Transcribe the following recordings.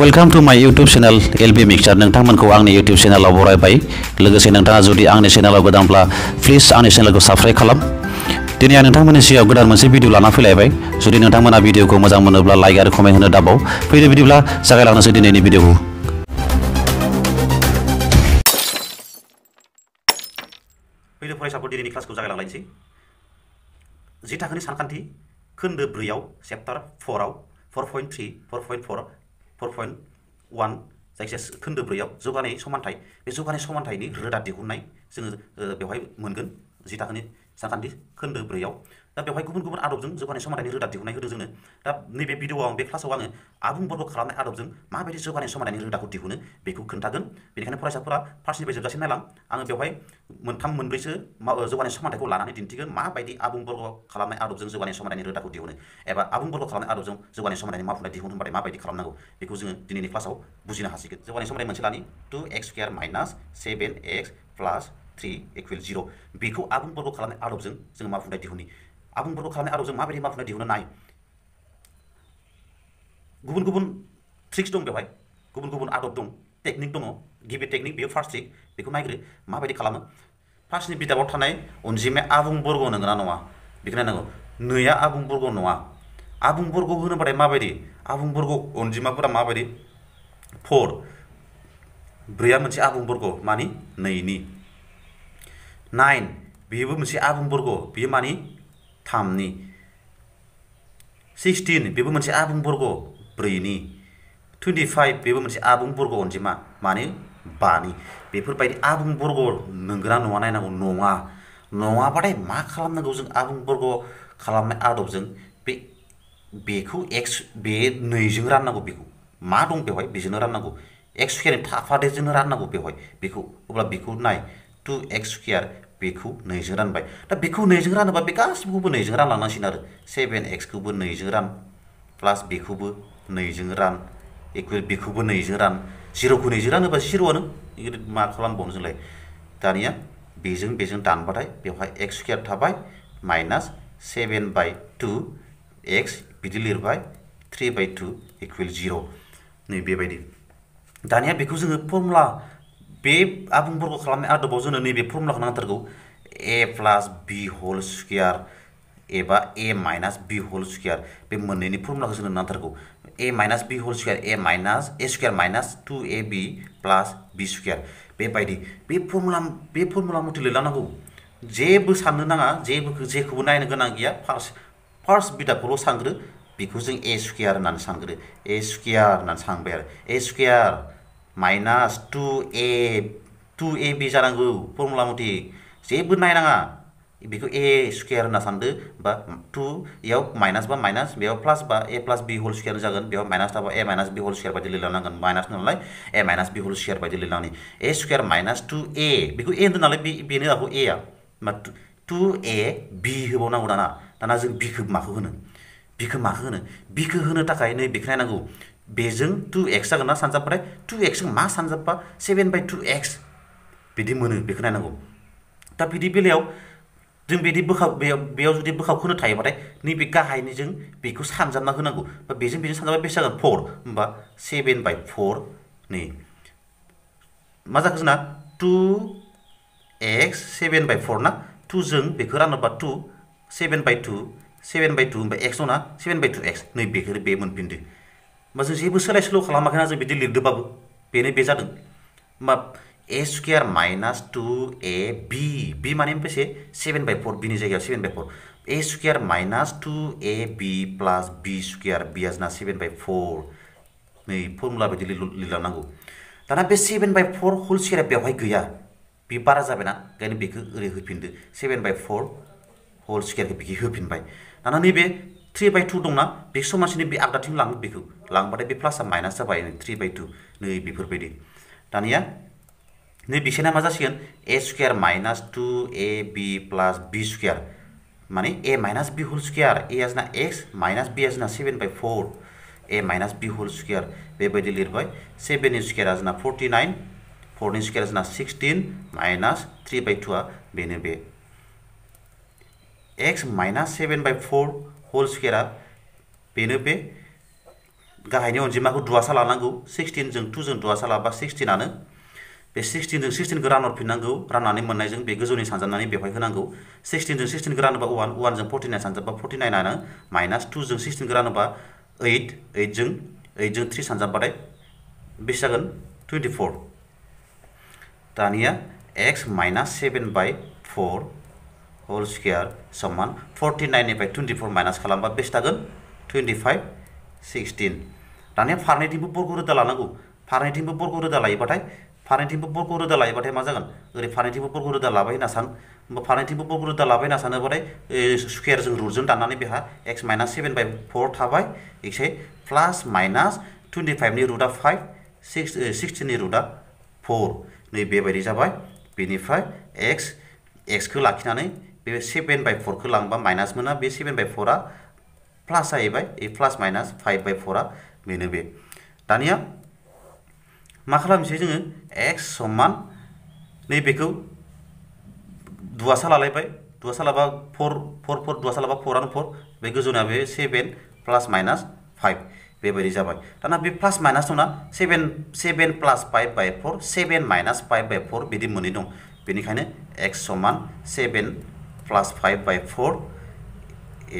Welcome to my YouTube channel L B mixer नोंथांमोनखौ आंनि YouTube चेनेलाव बरायबाय लोगोसे नोंथाङा जुदि आंनि चेनेलाव गोदानब्ला प्लिज आंनि चेनेलखौ साबस्क्राइब खालाम दिनै आं नोंथांमोननि सिगाङाव गोदान मोनसे भिडिअ लाना फैलायबाय जुदि नोंथांमोना भिडिअखौ मोजां मोनोब्ला लाइक और कमेंट होनो दाबाव फैदो बिदिब्ला जागायलांनोसै दिनैनि भिडिअखौ फैदो फरायसाफोर दिनैनि क्लासखौ जागायलांलायनोसै जि थाखोनि सानखान्थि खोन्दो ब्रैयाव चेप्टार फराव four point three four point four four point one जायखिजाया खोन्दोब्रैयाव जौगानाय समान्थाइ बे जौगानाय समान्थाइनि रोदा दिहुननाय जोङो बेवहाय मोनगोन जि थाखोनि सानखान्थि खोन्दोब्रैयाव दा बेवहाय गुबुन गुबुन आदबजों जौगानाय समादाननि रोदा दिहुननाय होदों जोंनो दा नैबे भिडिअआव आं बे क्लासाव आङो आबुं बर्ग खालामनाय आदबजों माबायदि जौगानाय समादाननि रोदाखौ दिहुनो बेखौ खोन्थागोन बेनिखायनो फरायसाफोरा फार्स्टनिफ्राय जोबजासिम नायलां आङो बेवहाय मोनथाम मोनब्रैसो जौगानाय समानथाइखौ लानानै दिन्थिगोन माबायदि आबुं बर्ग खालामनाय आदबजों जौगानाय समादाननि रोदाखौ दिहुनो एबा आबुं बर्ग खालामनाय आदबजों जौगानाय समादाननि मावफुंनाय दिहुन होनबाथाय माबायदि खालामनांगौ बेखौ जोङो दिनैनि क्लासाव बुजिनो हासिगोन जौगानाय समादान मोनसे लानि two x square minus seven x plus three equal zero' बेखौ आबुं बर्ग खालामनाय आदबजों जों मावफुंनाय दिहुनि आबुंफोरखौ खालामनाय आदबजों माबायदि मावफुंनो दिहुनो नाय गुबुन गुबुन ट्रिक्स दं बेवहाय गुबुन गुबुन आदब दूँ टेकनिक दङ गिबि टेकनिक बेयो फार्स्ट ट्रिक बेखौ नायग्रो माबायदि खालामो फार्स्टनि बिदाबाव थानाय अनजिमाया आबुं बर्ग नंगोना नङा बेखौ नायनांगौ नैया आबुं बर्ग नङा आबुं बर्ग होनोबाथाय माबायदि आबुं बर्ग अनजिमाफोरा माबायदि फर ब्रैया मोनसे आबुं बर्ग मानि नैनि नाइन बेबो मोनसे आबुं बर्ग बेयो मानि थामनि सिक्सटिन बेबो मोनसे आबुं बर्ग ब्रैनि टुइन्टि फाइभ बेबो मोनसे आबुं बर्ग अनजिमा मानि बानि बेफोरबायदि आबुं बर्ग नोंगोना नङा नायनांगौ नङा नङाबाथाय मा खालामनांगौ जों आबुं बर्ग खालामनाय आदबजों बे बेखौ एक्स बे नैजों राननांगौ बेखौ मा दं बेवहाय बेजोंनो राननांगौ एक्स स्कुयारनि थाफादेरजोंनो राननांगौ बेवहाय बेखौ अब्ला बेखौ नाय टु एक्स स्कुयार बेखौ नैजों रानबाय दा बेखौ नैजों रानोबा बे गासिबखौबो नैजों रानलांनांसिगोन आरो सेभेन एक्सखौबो नैजों रान प्लास बेखौबो नैजों रान इकुवेल बेखौबो नैजों रान जिर'खौ नैजों रानोबा जिर'आनो मा खालामबावनो जोंलाय दानिया बेजों बेजों दानबाथाय बेवहाय एक्स स्कुवेर थाबाय minus seven by two x बिदि लिरबाय थ्रि बाय टु इकुवेल जिर' नै बेबायदि दानिया बेखौ जोङो फर्मुला बे आबुंफोरखौ खालामनाय आदबाव जोंनो नैबे फर्मुलाखौ नांथारगौ ए प्लास बि हल स्कुवेयार एबा ए माइनास बि हल स्कुवेयार बे मोननैनि फर्मुलाखौ जोंनो नांथारगौ ए minus b whole square a minus a square minus two a b plus b square बेबायदि बे फर्मुला बे फर्मुला मथे लिरलांनांगौ जेबो साननो नाङा जेबो जेखौबो नायनो गोनां गैया फार्स्ट फार्स्ट बिदाखौल' सानग्रो बेखौ जों ए स्कुवेयार होननानै सानग्रो ए स्कुवेयार होननानै सानबाय आरो a square minus two a two a b जानांगौ फर्मुला मथे जेबो नायनाङा बेखौ ए स्कुवेर होनना सान्दो बा टु इयाव माइनास बा माइनास बेयाव प्लास बा ए प्लास बि हल स्कुवेर जागोन बेयाव माइनास थाबा ए माइनास बि हल स्कुवेर बायदि लिरनांगोन माइनास नालाय ए माइनास बि हल स्कुवेर बायदि लिरनानै a square minus two a बेखौ ए होन्दों नालाय बेनो आबो ए आ टु ए बि होबावनांगौ दाना दाना जों बिखौ माखौ होनो बिखौ माखौ होनो बिखौ होनो थाखाय नै बेखौ नायनांगौ बेजों टू एक्स जागोन ना टू एक्स मा सानजाबबा सेवेन बाय टु एक्स बिदि मोनो बेखौ नायनांगौ दा बिदि बेलायाव जों बिदि बोखाव बेयाव बेयाव जुदि बोखावखोनो थायोबाथाय नैबे गाहायनि जों बेखौ सानजाबना होनांगौ बा बेजों बेजों सानजाबा बेसे जागोन फर होमबा सेभेन बाय फर नै मा जाखो जोंना two x seven by four ना टुजों बेखौ रानोबा two seven by two seven by two होमबा एक्स दंना सेभेन बाय टु एक्स नै बेखौ बे मोनफिनदो मोजों जेबो सोलाय सोल' खालामाखैना जों बिदि लिरदोंबाबो बेनो बे जादों होमबा ए स्कुवेयार माइनास टु ए बि बि माने बेसे सेभेन बाय फर बिनि जायगायाव seven by four a square minus two a b plus b square बिया जोंना सेभेन बाय फर नै फर्मुला बायदि लिरलांनांगौ दाना बे सेभेन बाय फर हल स्केयारा बेवहाय गैया बे बारा जाबाय ना ओंखायनो बेखौ ओरै होफिनदो सेभेन बाय फर हल स्केयारखौ बिदि होफिनबाय दाना नैबे थ्री बाय टु दंना बे समाजनि बे आगदाथिं लाङो बेखौ लांबाथाय बे प्लासआ माइनास जाबाय नै थ्रि बाय टु नै बेफोरबायदि दानिया नै बिसोरना मा जासिगोन a square minus two a b plus b square माने a minus b whole square a आजना एक्स माइनास बि आजना seven by four a minus b whole square बेबायदि लिरबाय सेभेननि स्कुवेरा जोंना फर्टि नाइन फरनि स्कुवेरा जोंना सिक्सटिन माइनास थ्रि बाय टुआ बेनो बे x minus seven by four whole स्केयारा बेनो बे गाहायनि अनजिमाखौ दुवासा लानांगौ सिक्सटिनजों टुजों दुवासा लाबा सिक्सटिनानो बे सिक्सटिनजों सिक्सटिनखौ रानहरफिननांगौ राननानै मोननायजों बे गोजौनि सानजाबनानै बेवहाय होनांगौ सिक्सटिनजों सिक्सटिनखौ रानोबा वान वानजों फर्टिनाइन नाइन फर्टिनाइनानो माइनास टू जो टुजों सिक्सटिनखौ रानोबा ओइट ओइटजों ओइटजों थ्री सानजाबबाथाय बेसे जागोन टुवेन्टिफ'र दानिया x minus seven by four whole square समान फोर्टी नाइन निफ्राय ट्वेंटी फोर माइनास बेस जागोन ट्वेंटी फाइव सिक्सटीन दाने फारनेथिं बो बरखौ रोदा लानांगौ फारनेथिं बो बरखौ रोदा लायोबाथाय मा जागोन ओरै फारनेथिं बो बरखौ रोदा लाबाय होनना सान होनबा फारनेथिं बो बरखौ रोदा लाबाय होनना सानोबाथाय स्कुवेरजों रुटजों दाननानै बेहा x minus seven by four थाबाय एसे प्लास माइनास टुवेन्टि फाइभनि रुटआ फाइभ सिक्स सिक्सटिननि रुटआ फर नै बेबायदि जाबाय बेनिफ्राय एक्स एक्सखौ लाखिनानै बे सेभेन बाय फरखौ लांबा माइनास मोना बे सेभेन बाय फरा प्लास जाहैबाय a plus minus five by फरा बेनो बे दानिया मा खालामनोसै एक्स समान नैबेखौ दुवासा लालायबाय दुवासा लाबा फर फोर फर दुवासा लाबा फरानो फर बे गोजौना बे सेभेन प्लास माइनास फाइभ बेबायदि जाबाय दाना बे प्लास माइनास दंना seven seven plus five by four seven minus five by four बिदि मोननै दं बेनिखायनो एक्स समान seven plus five by four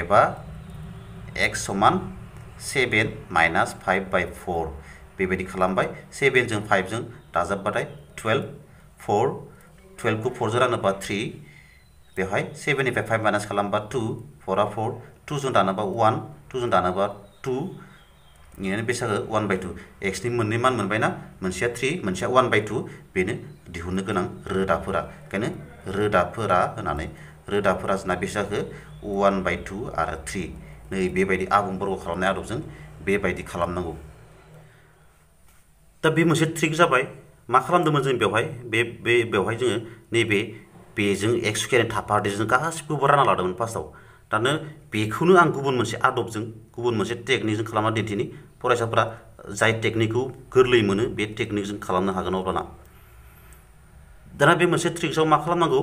एबा एक्स समान seven minus five by four बेबायदि खालामबाय सेभेनजों फाइभजों दाजाबबाथाय टुवेल्भ फर टुवेल्भखौ फरजों रानोबा थ्रि सेभेन निफ्राय फाइव माइनास खालामबा टु फरा फर टुजों दानोबा वान टुजों दानोबा टु बेनो बेसादो वान बाय टु एक्सनि मोननै मान मोनबायना मोनसेया थ्रि मोनसेया वान बाय टु बेनो दिहुननो गोनां रोदाफोरा बेखायनो रोदाफोरा होनानै रोदाफोरा जोंना बेसे जाखो वान बाय टु आरो थ्रि नै बेबायदि आबुं बर्ग खालामनाय आदबजों बेबायदि खालामनांगौ दा बे मोनसे ट्रिक जाबाय मा खालामदोंमोन जों बेवहाय बे बे बेवहाय जोङो नैबे बेजों एक्स स्कुयारनि थाफादेरजों जों गासिखौबो रानना लादोंमोन फार्स्टआव दानो बेखौनो आं गुबुन मोनसे आदबजों गुबुन मोनसे टेकनिकजों खालामना दिन्थिनि फरायसाफोरा जाय टेकनिकखौ गोरलै मोनो बे टेकनिकजों खालामनो हागोन अब्लाना दाना बे मोनसे ट्रिक्सआव मा खालामनांगौ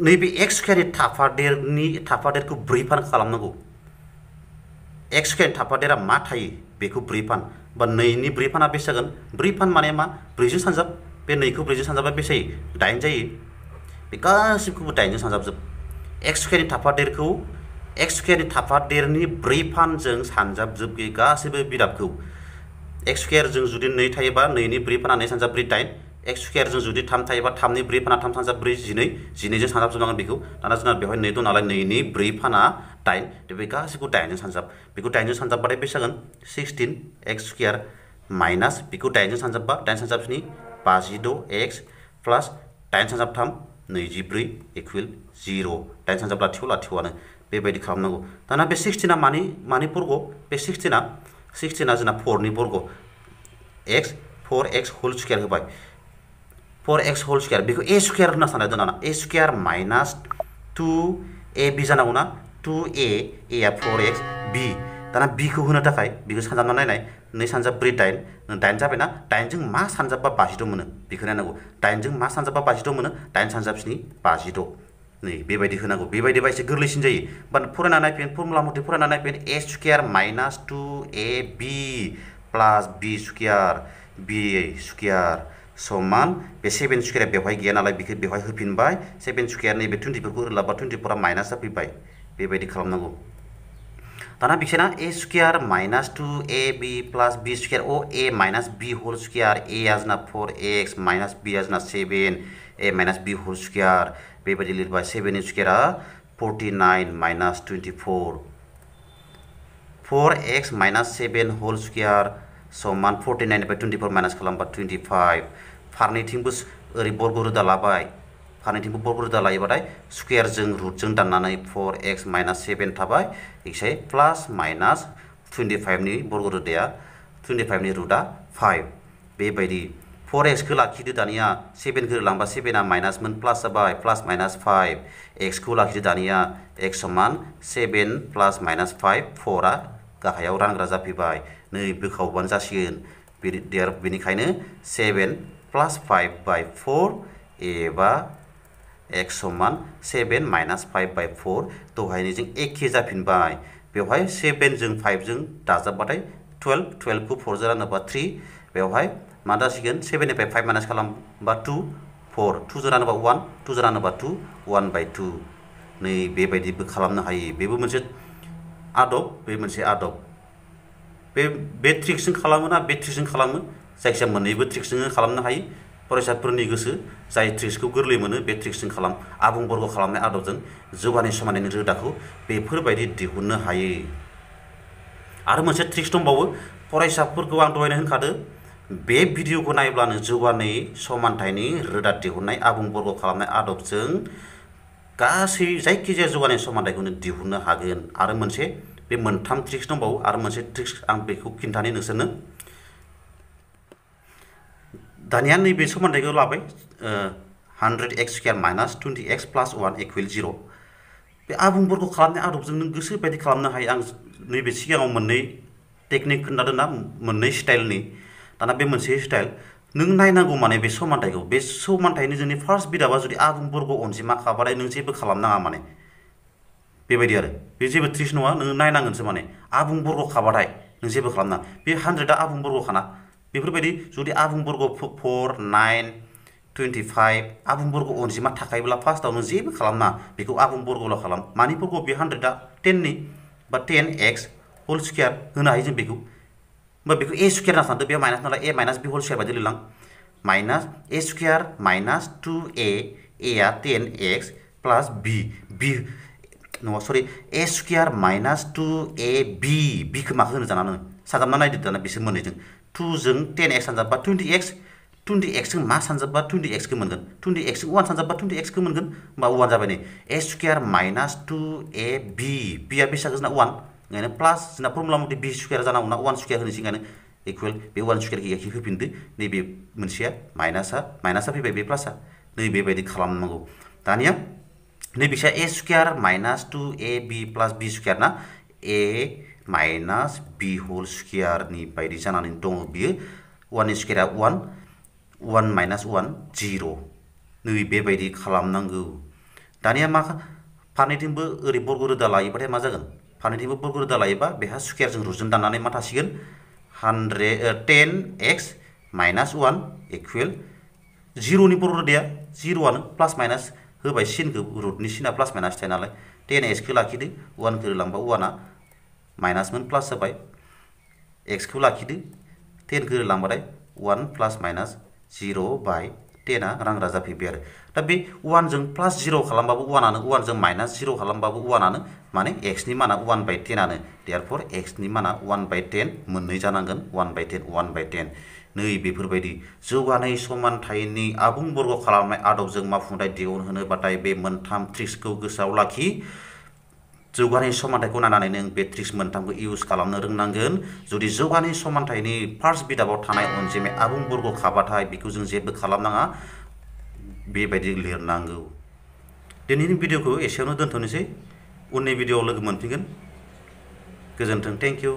नैबे एक्स केरि थाफादेरनि थाफादेरखौ ब्रै फान खालामनांगौ एक्स केरि थाफादेरा मा थायो बेखौ ब्रै बा नैनि ब्रै फाना बेसे जागोन ब्रै माने मा ब्रैजों सानजाब बे नैखौ ब्रैजों सानजाबा बेसे जायो दाइन जायो बे गासिबखौबो दाइनजों सानजाबजोब एक्स केनि थाफादेरखौ एक्स केनि थाफादेरनि ब्रै सानजाबजोब सानजाबजोबगि गासैबो बिदाबखौ एक्स केयारजों जुदि नै थायोबा नैनि ब्रै नै सानजाब ब्रै दाइन एक्स स्कुवेरजों जो थाम थायोबा थामनि ब्रै फाना थाम सानजा ब्रै जिनै जिनैजों सानजाबजोबनांगोन बेखौ दाना जो बेवहाय नै दं नालाय नैनि ब्रै फाना दाइन दा बे गासैखौ दाइनजों सानजाब बेखौ दाइनजों सानजाबबाथाय बे जागोन सिक्सटीन एक्स स्कुर माइनास बेखौ दाइनजों सानजाबबा दाइन सानजाबस्नि बाजिद' एक्स प्लास दाइन सानजाबथाम नैजिब्रै इकुवेल जिर' दाइन सानजाब लाथिख' लाथिख'आनो बेबायदि खालामनांगौ दाना बे सिक्सटिना मानि मानि बर्ग बे सिक्सटिना सिक्सटिना जोंना बर्ग x four x whole square होबाय फोर एक्स होल स्क्वायर बेखौ ए स्क्वायर होनना सानना दोनना a square minus two a b जानांगौना टु ए एआ फोर एक्स बि दाना बिखौ होनो थाखाय बेखौ सानजाबना नायनाय नै सानजाब ब्रै दाइन दाइन जाबायना दाइनजों मा सानजाबबा बाजिद' मोनो बेखौ नायनांगौ दाइनजों मा सानजाबबा बाजिद' मोनो दाइन सानजाब स्नि बाजिद' नै बेबायदि होनांगौ बेबायदिबा एसे गोरलैसिन जायो बाट फरायना नायफिन फर्मुला मथे फरायना नायफिन ए स्कुयार minus two a b plus बि स्कुयार बि स्कुयार समान बे सेभेन स्कुवेरा बेवहाय गैया नालाय बेखौ बेवहाय होफिनबाय सेभेन स्कुवेर नैबे टुवेन्टिफोरखौ रोलाबा टुवेन्टिफोरा माइनास जाफैबाय बेबायदि खालामनांगौ दाना बिसोरना a square minus two a b plus b square अ a minus b whole square a आजना जोंना एक्स माइनास बि आ जोंना a minus b whole square बेबायदि लिरबाय सेभेन स्कुवेरा forty nine minus twenty four four x minus seven whole square so 149 by 24 uh, minus खालामबा 25 फारनैथिंबो ओरै बर्ग रोदा लाबाय फारनैथिंबो बर्ग रोदा लायोबाथाय स्कुवेरजों रुटजों दाननानै एक्स minus 7 थाबाय इसाय प्लास माइनास 25 नि बर्ग रोदाया 25 नि रुटआ 5 बेबायदि 4x खौ लाखिदो दानिया 7 लांबा 7 माइनासमोन प्लास जाबाय प्लास माइनास 5 x खौ लाखिदो दानिया x समान 7 प्लास माइनास 5 4 आ गाहायाव रानग्रा जाफैबाय नई बोखावबानो जासिगोन बेनिखायनो seven plus five by four एबा एक्स समान seven minus five by four दहायनो जों एखे जाफिनबाय बेवहाय सेभेनजों फाइभजों दाजाबबाथाय टुवेल्भ टुवेल्भखौ फरजों रानोबा थ्रि बेवहाय मा जासिगोन सेभेननिफ्राय फाइभ माइनास खालामबा टु फर टुजों रानोबा वान टुजों रानोबा टु वान बाय टु नै बेबायदिबो खालामनो हायो बेबो मोनसे आदब बे मोनसे आदब बे बे ट्रिक्सजों खालामो ना बे ट्रिक्सजों खालामो जायखिजाया मोननैबो ट्रिक्सजोंनो खालामनो हायो फरायसाफोरनि गोसो जाय ट्रिक्सखौ गोरलै मोनो बे ट्रिक्सजों खालाम आबुं बर्ग खालामनाय आदबजों जौगानि समानैनो रोदाखौ बेफोरबायदि दिहुननो हायो आरो मोनसे ट्रिक्स दंबावो फरायसाफोरखौ आं दहायनो होनखादो बे भिडिअखौ नायब्लानो जौगानि समानथायनि रोदा दिहुननाय आबुं बर्ग खालामनाय आदबजों गासै जायखिजाया जौगानाय समानथायखौनो दिहुननो हागोन आरो मोनसे बे मोनथाम ट्रिक्स दंबावो आरो मोनसे ट्रिक्स आं बेखौ खिन्थानि नोंसोरनो दानिया नैबे सोमोन्दैखौ लाबाय hundred x square minus twenty x plus one equal zero' बे आबुंफोरखौ खालामनाय आदबजों नों गोसो बायदि खालामनो हायो आं नैबे सिगाङाव मोननै टेकनिक खोन्थादों ना मोननै स्टाइलनि दाना बे मोनसे स्टाइल नों नायनांगौ माने बे समानथायखौ बे समानथायनि जोंनि फार्स्ट बिदाबा जुदि आबुंफोरखौ अनजिमा खाबाथाय नों जेबो खालामनाङा माने bebedi ada. Bi jebe trish nuwa nung nai nangun sema ne abung burgo kabarai nung jebe bi hundred da abung burgo kana bi pur bedi judi abung burgo four nine twenty five abung burgo onzi ma takai bula pasta nung jebe kalam na burgo lo kalam mani burgo bi hundred da ten ni ba ten x whole square nung na hijin bi ku ba bi a square na santo bi minus nala a minus bi whole square ba jeli minus a square minus two a a ya ten x plus b b no sorry a square minus 2 ab b kemak hana zana nang sada mana di dana bisa mana 2 zeng 10x sanza ba 20x 20x zeng ma sanza ba 20x kemen gen 20x zeng 1 sanza ba 20x kemen gen ma 1 zaba ni a square minus 2 ab b bisa kezana 1 ngayana plus zana formula mudi b square zana una 1 square hana equal b 1 square kiki kiki pindu ni mensia minus a minus a b b plus a ni b b di kalam tanya ಇಲ್ಲಿ ವಿಷಯ a square minus two a b plus b ಸ್ಕ್वेयरನ a minus b whole स्क्वेयरनिफ्राय जानानै दङ बियो वाननि स्क्वेयरा वान वान minus वान जिर' नै बेबायदि खालामनांगौ दानिया मा फारनैथिंबो ओरै बर्ग रोदा लायोबाथाय मा जागोन फारनैथिंबो बर्ग रोदा लायोबा बेहा स्क्वेयरजों रुजुन दाननानै मा थासिगोन hundred ten x minus one equal जिर'नि बर्ग रोदाया जिर'आनो प्लास माइनास होबाय सिनखौ रुटनि सिना प्लास माइनास थायो नालाय टेन एक्सखौ लाखिदो वानखौ लांबा वाना माइनासमोन प्लास जाबाय एक्सखौ लाखिदो टेनखौ लांबाथाय वान प्लास माइनास जिर' बाय टेना रांग्रा जाफैबाय आरो दा बे वानजों प्लास जिर' खालामबाबो वानानो वानजों माइनास जिर' खालामबाबो वानानो माने एक्सनि माना वान बाय टेनानो देयारफर एक्सनि माना वान बाय टेन मोननै जानांगोन one by ten one by ten नै बेफोरबायदि जौगानाय समानथायनि आबुं बर्ग खालामनाय आदबजों मावफुंथाय दिहुनहोनोबाथाय बे मोनथाम ट्रिक्सखौ गोसोआव लाखि जौगानाय समानथायखौ नायनानै नों बे ट्रिक्स मोनथामखौ इउज खालामनो रोंनांगोन जुदि जौगानाय समानथायनि फार्स्ट बिदाबाव थानाय अनजिमाया आबुं बर्ग खाबाथाय बेखौ जों जेबो खालामनाङा बेबायदि लिरनांगौ दिनैनि भिडिअखौ एसेयावनो दोन्थ'नोसै उननि भिडिअआव लोगो मोनफिनगोन गोजोन्थों थेंक इउ